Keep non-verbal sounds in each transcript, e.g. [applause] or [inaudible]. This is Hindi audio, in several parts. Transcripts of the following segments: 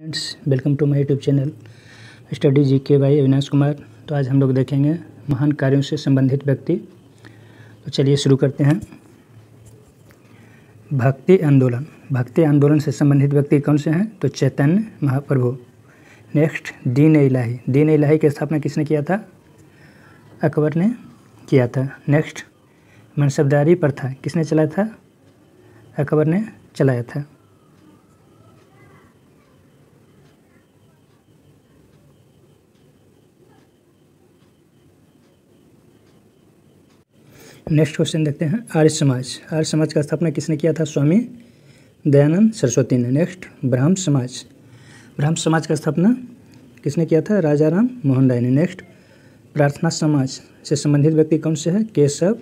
friends welcome to my YouTube channel study G K भाई अविनाश कुमार तो आज हम लोग देखेंगे महान कार्यों से संबंधित व्यक्ति तो चलिए शुरू करते हैं भक्ति आंदोलन भक्ति आंदोलन से संबंधित व्यक्ति कौन से हैं तो चैतन्य महाप्रभु नेक्स्ट दीन इलाही दीन इलाही की स्थापना किसने किया था अकबर ने किया था नेक्स्ट मनसबदारी प्रथा किसने चलाया था अकबर ने चलाया था नेक्स्ट क्वेश्चन देखते हैं आर्य समाज आर्य समाज का स्थापना किसने किया था स्वामी दयानंद सरस्वती ने नेक्स्ट ब्राह्म समाज ब्राह्म समाज का स्थापना किसने किया था राजा राम मोहन राय ने नेक्स्ट प्रार्थना समाज से संबंधित व्यक्ति कौन से है केशव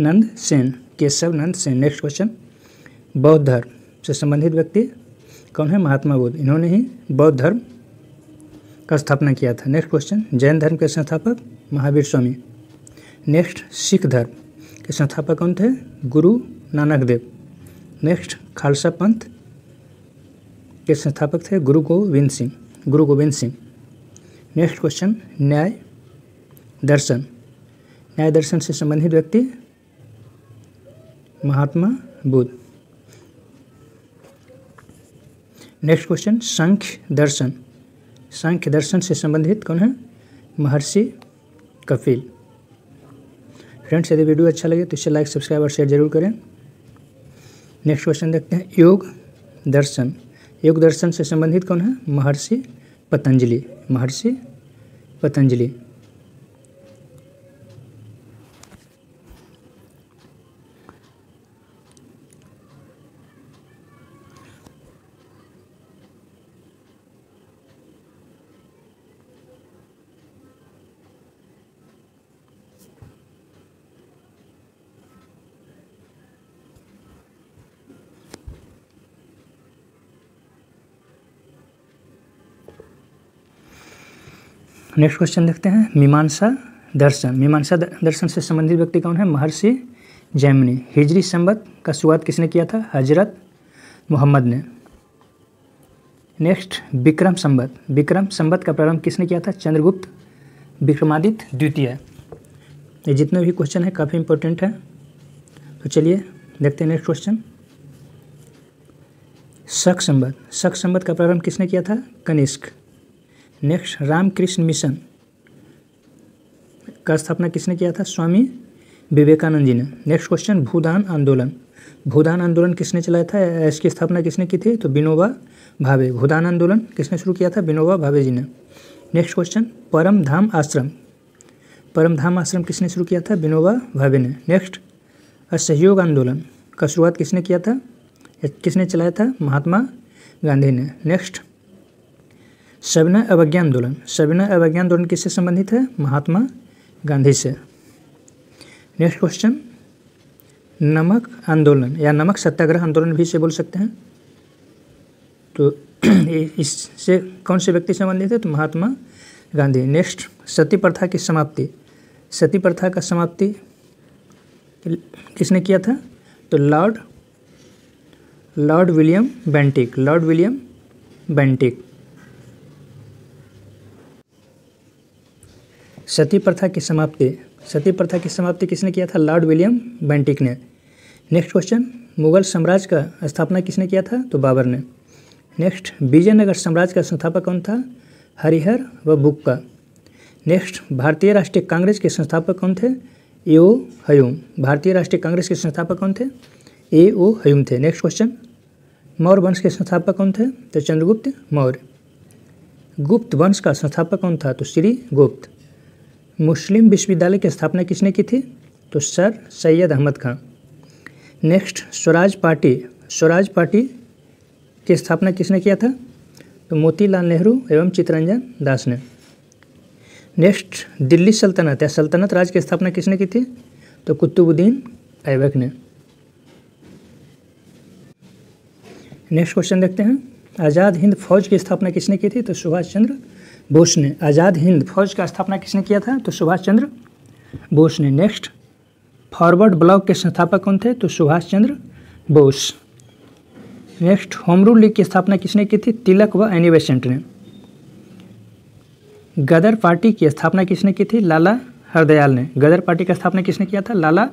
नंद सेन केशव नंद सेन नेक्स्ट क्वेश्चन बौद्ध धर्म से संबंधित व्यक्ति कौन है महात्मा बुद्ध इन्होंने ही बौद्ध धर्म का स्थापना किया था नेक्स्ट क्वेश्चन जैन धर्म के संस्थापक महावीर स्वामी नेक्स्ट सिख धर्म के संस्थापक कौन थे गुरु नानक देव नेक्स्ट खालसा पंथ के संस्थापक थे गुरु गोविंद सिंह गुरु गोविंद सिंह नेक्स्ट क्वेश्चन न्याय दर्शन न्याय दर्शन से संबंधित व्यक्ति महात्मा बुद्ध नेक्स्ट क्वेश्चन संख्य दर्शन संख्य दर्शन से संबंधित कौन है महर्षि कपिल फ्रेंड्स यदि वीडियो अच्छा लगे तो इसे लाइक सब्सक्राइब और शेयर जरूर करें नेक्स्ट क्वेश्चन देखते हैं योग दर्शन योग दर्शन से संबंधित कौन है महर्षि पतंजलि महर्षि पतंजलि नेक्स्ट क्वेश्चन देखते हैं मीमांसा दर्शन मीमांसा दर्शन से संबंधित व्यक्ति कौन है महर्षि जैमिनी हिजरी संबत का शुरुआत किसने किया था हजरत मोहम्मद ने नेक्स्ट विक्रम संबत विक्रम संबत का प्रारंभ किसने किया था चंद्रगुप्त विक्रमादित्य द्वितीय ये जितने भी क्वेश्चन है काफ़ी इंपॉर्टेंट है तो चलिए देखते हैं नेक्स्ट क्वेश्चन शक संबत शक संबत का प्रारंभ किसने किया था कनिष्क नेक्स्ट रामकृष्ण मिशन का स्थापना किसने किया था स्वामी विवेकानंद जी ने नेक्स्ट क्वेश्चन भूदान आंदोलन भूदान आंदोलन किसने चलाया था इसकी स्थापना किसने की थी तो विनोबा भावे भूदान आंदोलन किसने शुरू किया था विनोबा भावे जी ने नेक्स्ट क्वेश्चन परम धाम आश्रम परम धाम आश्रम किसने शुरू किया था विनोबा भावे ने नेक्स्ट असहयोग आंदोलन का शुरुआत किसने किया था किसने चलाया था महात्मा गांधी ने नेक्स्ट सविनय अवज्ञा आंदोलन सविनय अवज्ञा आंदोलन किससे संबंधित है महात्मा गांधी से नेक्स्ट क्वेश्चन नमक आंदोलन या नमक सत्याग्रह आंदोलन भी से बोल सकते हैं तो [clears throat] इससे कौन से व्यक्ति संबंधित है तो महात्मा गांधी नेक्स्ट सती प्रथा की समाप्ति सती प्रथा का समाप्ति किसने किया था तो lord lord William Bentinck lord William Bentinck सती प्रथा की समाप्ति सती प्रथा की समाप्ति किसने किया था लॉर्ड विलियम बेंटिक ने नेक्स्ट क्वेश्चन मुगल साम्राज्य का स्थापना किसने किया था तो बाबर ने नेक्स्ट विजयनगर साम्राज्य का संस्थापक कौन था हरिहर व बुक्का नेक्स्ट भारतीय राष्ट्रीय कांग्रेस के संस्थापक कौन थे ए ओ हयूम भारतीय राष्ट्रीय कांग्रेस के संस्थापक कौन थे ए ओ हयूम थे नेक्स्ट क्वेश्चन मौर्य वंश के संस्थापक कौन थे तो चंद्रगुप्त मौर्य गुप्त वंश का संस्थापक कौन था तो श्री गुप्त मुस्लिम विश्वविद्यालय की स्थापना किसने की थी तो sir Syed Ahmad Khan next Swaraj party Swaraj party की स्थापना किसने किया था तो मोतीलाल नेहरू एवं चितरंजन दास ने नेक्स्ट दिल्ली सल्तनत या सल्तनत राज की स्थापना किसने की थी तो कुतुबुद्दीन ऐबक ने नेक्स्ट क्वेश्चन देखते हैं आज़ाद हिंद फौज की स्थापना किसने की थी तो सुभाष चंद्र बोस ने आज़ाद हिंद फौज का स्थापना किसने किया था तो सुभाष चंद्र बोस ने नेक्स्ट फॉरवर्ड ब्लॉक के संस्थापक कौन थे तो Subhash Chandra Bose next home rule league की स्थापना किसने की थी तिलक व एनी बेसेंट ने गदर पार्टी की स्थापना किसने की थी लाला हरदयाल ने गदर पार्टी का स्थापना किसने किया था लाला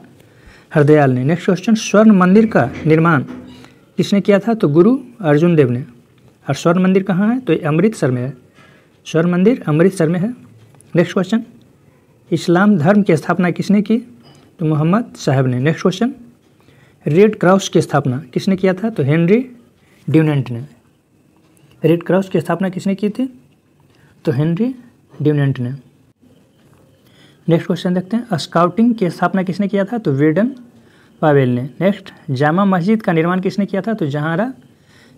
हरदयाल ने नेक्स्ट क्वेश्चन स्वर्ण मंदिर का निर्माण किसने किया था तो गुरु अर्जुन देव ने और स्वर्ण मंदिर कहाँ है तो अमृतसर में है स्वर्ण मंदिर अमृतसर में है नेक्स्ट क्वेश्चन इस्लाम धर्म की स्थापना किसने की तो मोहम्मद साहब ने नेक्स्ट क्वेश्चन रेड क्रॉस की स्थापना किसने किया था तो हेनरी ड्यूनेंट ने रेड क्रॉस की स्थापना किसने की थी तो हेनरी ड्यूनेंट ने नेक्स्ट क्वेश्चन देखते हैं स्काउटिंग की स्थापना किसने किया था तो वेडन पावेल ने नेक्स्ट जामा मस्जिद का निर्माण किसने किया था तो जहारा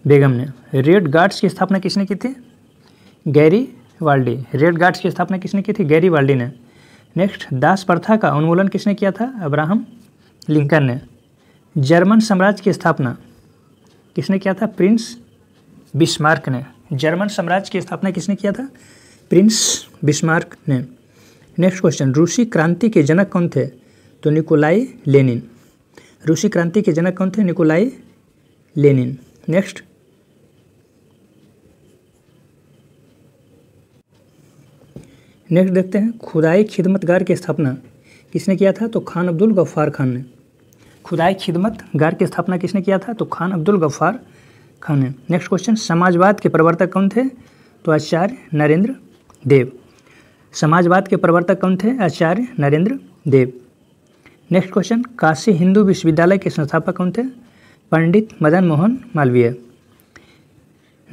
बेगम ने रेड गार्ड्स की स्थापना किसने की थी गैरी वाल्डी रेड गार्ड्स की स्थापना किसने की थी गैरी वाल्डी ने नेक्स्ट दास प्रथा का उन्मूलन किसने किया था अब्राहम लिंकन ने जर्मन साम्राज्य की स्थापना किसने किया था प्रिंस बिस्मार्क ने जर्मन साम्राज्य की स्थापना किसने किया था प्रिंस बिस्मार्क ने नेक्स्ट क्वेश्चन रूसी क्रांति के जनक कौन थे तो निकोलाई लेनिन रूसी क्रांति के जनक कौन थे निकोलाई लेनिन नेक्स्ट नेक्स्ट देखते हैं खुदाई खिदमतगार की स्थापना किसने किया था तो खान अब्दुल गफ्फार खान ने खुदाई खिदमतगार की स्थापना किसने किया था तो खान अब्दुल गफ्फार खान ने नेक्स्ट क्वेश्चन समाजवाद के प्रवर्तक कौन थे तो आचार्य नरेंद्र देव समाजवाद के प्रवर्तक कौन थे आचार्य नरेंद्र देव नेक्स्ट क्वेश्चन काशी हिंदू विश्वविद्यालय के संस्थापक कौन थे पंडित मदन मोहन मालवीय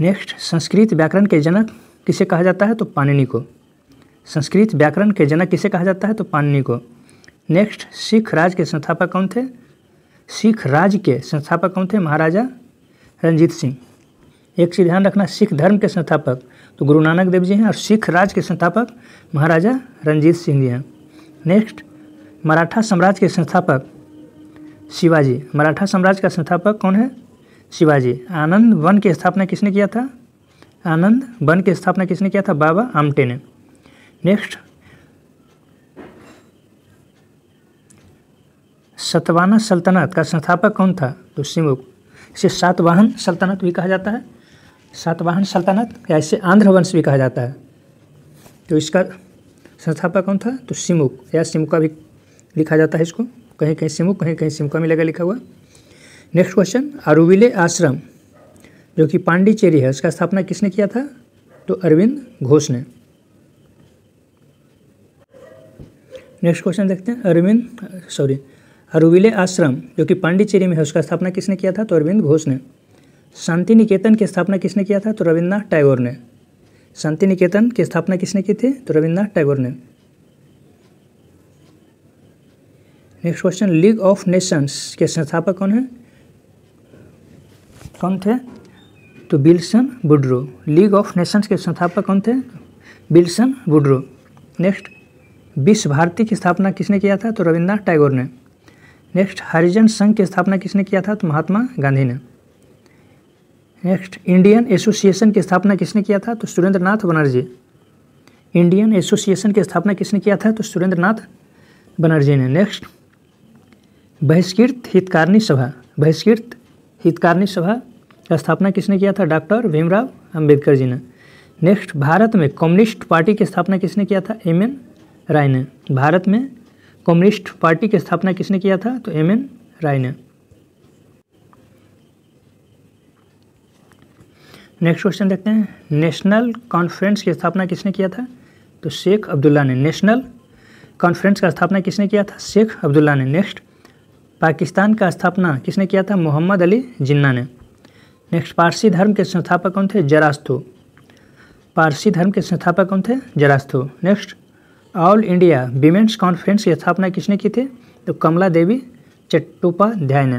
नेक्स्ट संस्कृत व्याकरण के जनक किसे कहा जाता है तो पाणिनि को संस्कृत व्याकरण के जनक किसे कहा जाता है तो पाणनी को नेक्स्ट सिख राज के संस्थापक कौन थे सिख राज के संस्थापक कौन थे महाराजा रंजीत सिंह एक चीज़ ध्यान रखना सिख धर्म के संस्थापक तो गुरु नानक देव जी हैं और सिख राज के संस्थापक महाराजा रंजीत सिंह जी हैं नेक्स्ट मराठा साम्राज्य के संस्थापक शिवाजी मराठा साम्राज्य का संस्थापक कौन है शिवाजी आनंद वन की स्थापना किसने किया था आनंद वन की स्थापना किसने किया था बाबा आमटे ने नेक्स्ट सतवाना सल्तनत का संस्थापक कौन था तो सिमुक इसे सातवाहन सल्तनत भी कहा जाता है सातवाहन सल्तनत या इसे आंध्र वंश भी कहा जाता है तो इसका संस्थापक कौन था तो सिमुक या सिमुका भी लिखा जाता है इसको कहीं कहीं सिमुक कहीं कहीं सिमुका मिलेगा लिखा हुआ नेक्स्ट क्वेश्चन अरुविले आश्रम जो कि पांडिचेरी है उसका स्थापना किसने किया था तो अरविंद घोष ने नेक्स्ट क्वेश्चन देखते हैं अरविंद सॉरी अरुविले आश्रम जो कि पांडिचेरी में है उसका स्थापना किसने किया था तो अरविंद घोष ने शांति निकेतन की स्थापना किसने किया था तो रविन्द्रनाथ टैगोर ने शांति निकेतन की स्थापना किसने की थी तो रविन्द्रनाथ टैगोर ने next question league of nations के संस्थापक कौन है कौन थे तो Wilson Woodrow league of nations के संस्थापक कौन थे बिल्सन बुड्रो नेक्स्ट विश्व भारती की स्थापना किसने किया था तो रविन्द्रनाथ टैगोर ने नेक्स्ट हरिजन संघ की स्थापना किसने किया था तो महात्मा गांधी ने नेक्स्ट इंडियन एसोसिएशन की स्थापना किसने किया था तो सुरेंद्र नाथ बनर्जी इंडियन एसोसिएशन की स्थापना किसने किया था तो सुरेंद्र नाथ बनर्जी ने नेक्स्ट बहिष्कृत हितकारिणी सभा बहिष्कृत हितकारिणी सभा का स्थापना किसने किया था डॉक्टर भीमराव अंबेडकर जी ने नेक्स्ट भारत में कम्युनिस्ट पार्टी की स्थापना किसने किया था एम एन राय ने भारत में कम्युनिस्ट पार्टी की स्थापना किसने किया था तो एम एन राय ने नेक्स्ट क्वेश्चन देखते हैं नेशनल कॉन्फ्रेंस की स्थापना किसने किया था तो शेख अब्दुल्ला ने नेशनल कॉन्फ्रेंस का स्थापना किसने किया था शेख अब्दुल्ला ने नेक्स्ट पाकिस्तान का स्थापना किसने किया था मोहम्मद अली जिन्ना ने नेक्स्ट पारसी धर्म के संस्थापक कौन थे जरास्तू पारसी धर्म के संस्थापक कौन थे Zarathustra next all India women's conference की स्थापना किसने की थी तो कमला देवी चट्टोपाध्याय ने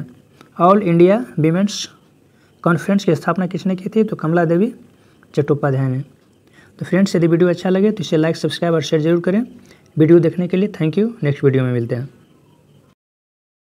ऑल इंडिया वीमेंस कॉन्फ्रेंस की स्थापना किसने की थी तो कमला देवी चट्टोपाध्याय ने तो फ्रेंड्स यदि वीडियो अच्छा लगे तो इसे लाइक सब्सक्राइब और शेयर जरूर करें वीडियो देखने के लिए थैंक यू नेक्स्ट वीडियो में मिलते हैं